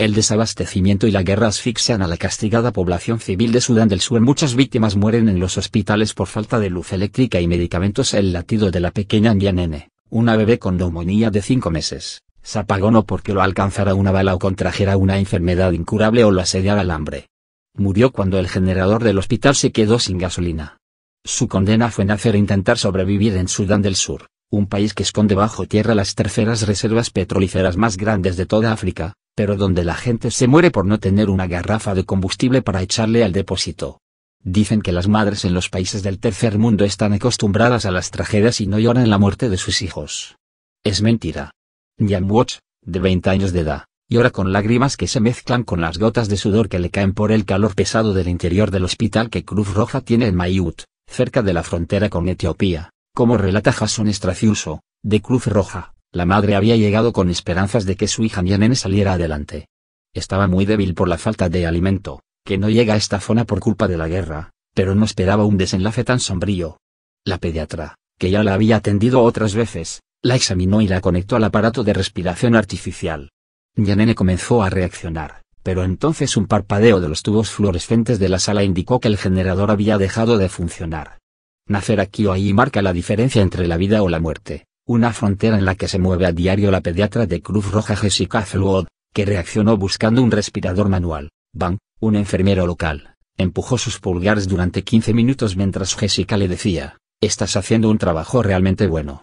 El desabastecimiento y la guerra asfixian a la castigada población civil de Sudán del Sur. Muchas víctimas mueren en los hospitales por falta de luz eléctrica y medicamentos. El latido de la pequeña Nene, una bebé con neumonía de 5 meses, se apagó no porque lo alcanzara una bala o contrajera una enfermedad incurable o lo asediara el hambre. Murió cuando el generador del hospital se quedó sin gasolina. Su condena fue nacer e intentar sobrevivir en Sudán del Sur, un país que esconde bajo tierra las terceras reservas petrolíferas más grandes de toda África pero donde la gente se muere por no tener una garrafa de combustible para echarle al depósito. Dicen que las madres en los países del tercer mundo están acostumbradas a las tragedias y no lloran la muerte de sus hijos. Es mentira. Jan Watch, de 20 años de edad, llora con lágrimas que se mezclan con las gotas de sudor que le caen por el calor pesado del interior del hospital que Cruz Roja tiene en Mayut, cerca de la frontera con Etiopía, como relata Jason Estraciuso, de Cruz Roja. La madre había llegado con esperanzas de que su hija Nyanene saliera adelante. Estaba muy débil por la falta de alimento, que no llega a esta zona por culpa de la guerra, pero no esperaba un desenlace tan sombrío. La pediatra, que ya la había atendido otras veces, la examinó y la conectó al aparato de respiración artificial. Yanene comenzó a reaccionar, pero entonces un parpadeo de los tubos fluorescentes de la sala indicó que el generador había dejado de funcionar. Nacer aquí o ahí marca la diferencia entre la vida o la muerte una frontera en la que se mueve a diario la pediatra de Cruz Roja Jessica Flood, que reaccionó buscando un respirador manual. Van, un enfermero local, empujó sus pulgares durante 15 minutos mientras Jessica le decía, estás haciendo un trabajo realmente bueno.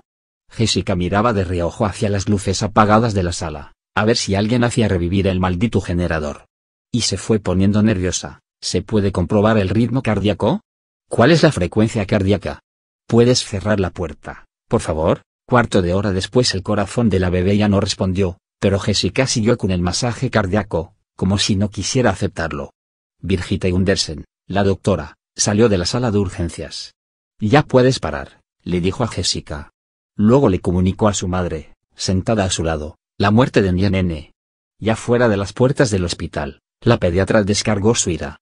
Jessica miraba de reojo hacia las luces apagadas de la sala, a ver si alguien hacía revivir el maldito generador. Y se fue poniendo nerviosa. ¿Se puede comprobar el ritmo cardíaco? ¿Cuál es la frecuencia cardíaca? ¿Puedes cerrar la puerta, por favor? Cuarto de hora después el corazón de la bebé ya no respondió, pero Jessica siguió con el masaje cardíaco, como si no quisiera aceptarlo. Birgitte Undersen, la doctora, salió de la sala de urgencias. Ya puedes parar, le dijo a Jessica. Luego le comunicó a su madre, sentada a su lado, la muerte de mi nene. Ya fuera de las puertas del hospital, la pediatra descargó su ira.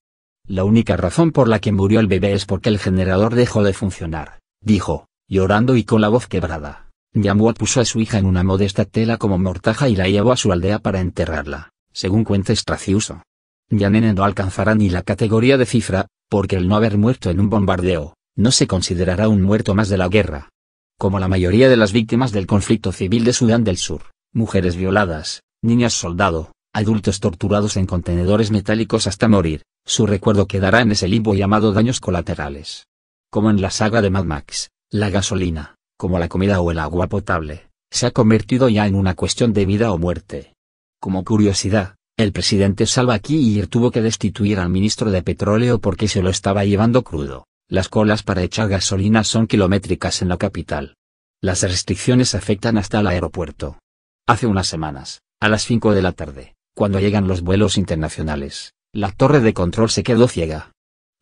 La única razón por la que murió el bebé es porque el generador dejó de funcionar, dijo, llorando y con la voz quebrada. Yamua puso a su hija en una modesta tela como mortaja y la llevó a su aldea para enterrarla, según cuenta Straciuso. Yanene no alcanzará ni la categoría de cifra, porque el no haber muerto en un bombardeo, no se considerará un muerto más de la guerra. Como la mayoría de las víctimas del conflicto civil de Sudán del Sur, mujeres violadas, niñas soldado, adultos torturados en contenedores metálicos hasta morir, su recuerdo quedará en ese limbo llamado daños colaterales. Como en la saga de Mad Max, la gasolina como la comida o el agua potable, se ha convertido ya en una cuestión de vida o muerte. Como curiosidad, el presidente Salva Kiir tuvo que destituir al ministro de Petróleo porque se lo estaba llevando crudo. Las colas para echar gasolina son kilométricas en la capital. Las restricciones afectan hasta el aeropuerto. Hace unas semanas, a las 5 de la tarde, cuando llegan los vuelos internacionales, la torre de control se quedó ciega.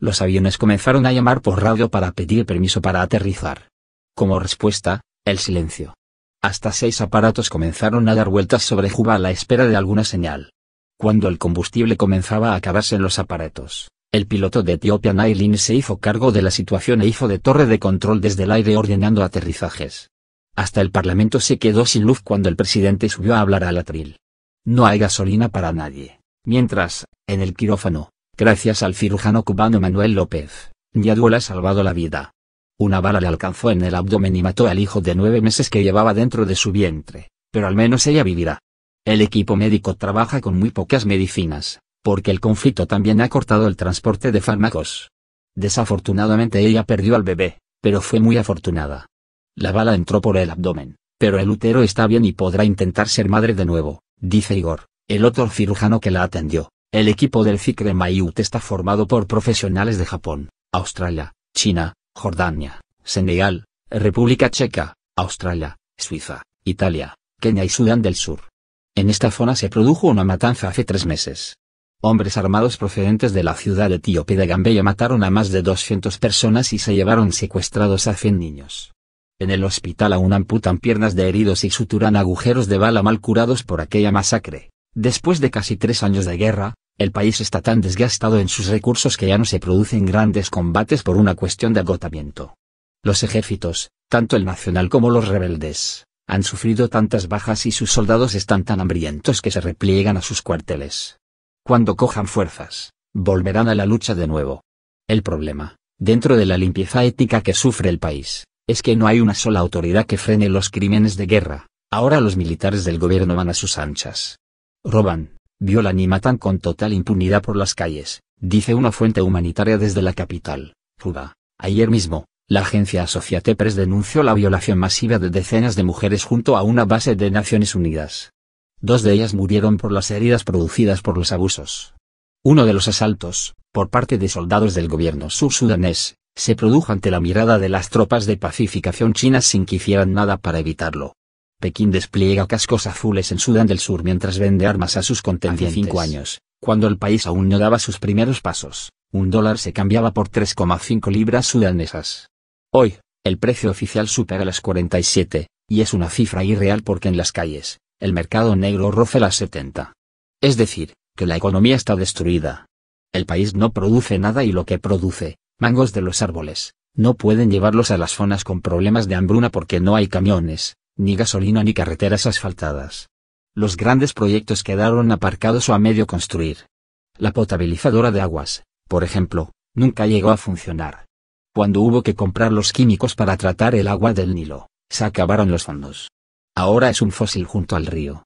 Los aviones comenzaron a llamar por radio para pedir permiso para aterrizar. Como respuesta, el silencio. Hasta seis aparatos comenzaron a dar vueltas sobre Juba a la espera de alguna señal. Cuando el combustible comenzaba a acabarse en los aparatos, el piloto de Ethiopian Airlines se hizo cargo de la situación e hizo de torre de control desde el aire ordenando aterrizajes. Hasta el Parlamento se quedó sin luz cuando el presidente subió a hablar al atril. No hay gasolina para nadie. Mientras, en el quirófano, gracias al cirujano cubano Manuel López, Yaduel ha salvado la vida. Una bala le alcanzó en el abdomen y mató al hijo de nueve meses que llevaba dentro de su vientre, pero al menos ella vivirá. El equipo médico trabaja con muy pocas medicinas, porque el conflicto también ha cortado el transporte de fármacos. Desafortunadamente ella perdió al bebé, pero fue muy afortunada. La bala entró por el abdomen, pero el útero está bien y podrá intentar ser madre de nuevo, dice Igor, el otro cirujano que la atendió. El equipo del CICRE Mayut está formado por profesionales de Japón, Australia, China, Jordania, Senegal, República Checa, Australia, Suiza, Italia, Kenia y Sudán del Sur. En esta zona se produjo una matanza hace tres meses. Hombres armados procedentes de la ciudad etíope de Gambella mataron a más de 200 personas y se llevaron secuestrados a 100 niños. En el hospital aún amputan piernas de heridos y suturan agujeros de bala mal curados por aquella masacre. Después de casi tres años de guerra, el país está tan desgastado en sus recursos que ya no se producen grandes combates por una cuestión de agotamiento. Los ejércitos, tanto el nacional como los rebeldes, han sufrido tantas bajas y sus soldados están tan hambrientos que se repliegan a sus cuarteles. Cuando cojan fuerzas, volverán a la lucha de nuevo. El problema, dentro de la limpieza ética que sufre el país, es que no hay una sola autoridad que frene los crímenes de guerra. Ahora los militares del gobierno van a sus anchas. Roban, violan y matan con total impunidad por las calles, dice una fuente humanitaria desde la capital, Cuba. Ayer mismo, la agencia Associated Press denunció la violación masiva de decenas de mujeres junto a una base de Naciones Unidas. Dos de ellas murieron por las heridas producidas por los abusos. Uno de los asaltos, por parte de soldados del gobierno sur se produjo ante la mirada de las tropas de pacificación chinas sin que hicieran nada para evitarlo. Pekín despliega cascos azules en Sudán del Sur mientras vende armas a sus contendientes. años, cuando el país aún no daba sus primeros pasos, un dólar se cambiaba por 3,5 libras sudanesas. Hoy, el precio oficial supera las 47, y es una cifra irreal porque en las calles, el mercado negro roza las 70. Es decir, que la economía está destruida. El país no produce nada y lo que produce, mangos de los árboles, no pueden llevarlos a las zonas con problemas de hambruna porque no hay camiones, ni gasolina ni carreteras asfaltadas. Los grandes proyectos quedaron aparcados o a medio construir. La potabilizadora de aguas, por ejemplo, nunca llegó a funcionar. Cuando hubo que comprar los químicos para tratar el agua del Nilo, se acabaron los fondos. Ahora es un fósil junto al río,